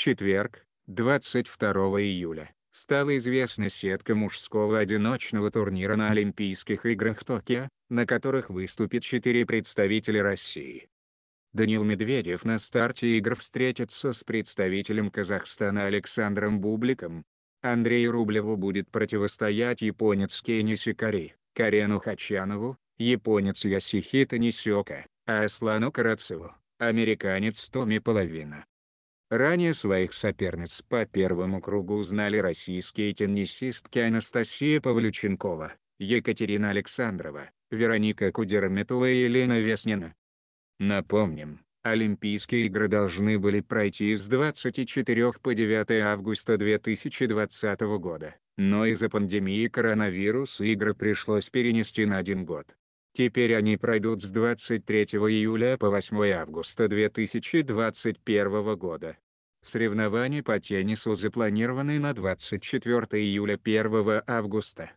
четверг, 22 июля, стала известна сетка мужского одиночного турнира на Олимпийских играх в Токио, на которых выступит четыре представителя России. Данил Медведев на старте игр встретится с представителем Казахстана Александром Бубликом. Андрею Рублеву будет противостоять японец Кенни Сикари, Карену Хачанову, японец Ясихита Нисёка, а Аслану Карацеву, американец Томи Половина. Ранее своих соперниц по первому кругу узнали российские теннисистки Анастасия Павлюченкова, Екатерина Александрова, Вероника Кудерметова и Елена Веснина. Напомним, Олимпийские игры должны были пройти с 24 по 9 августа 2020 года, но из-за пандемии коронавируса игры пришлось перенести на один год. Теперь они пройдут с 23 июля по 8 августа 2021 года. Соревнования по теннису запланированы на 24 июля 1 августа.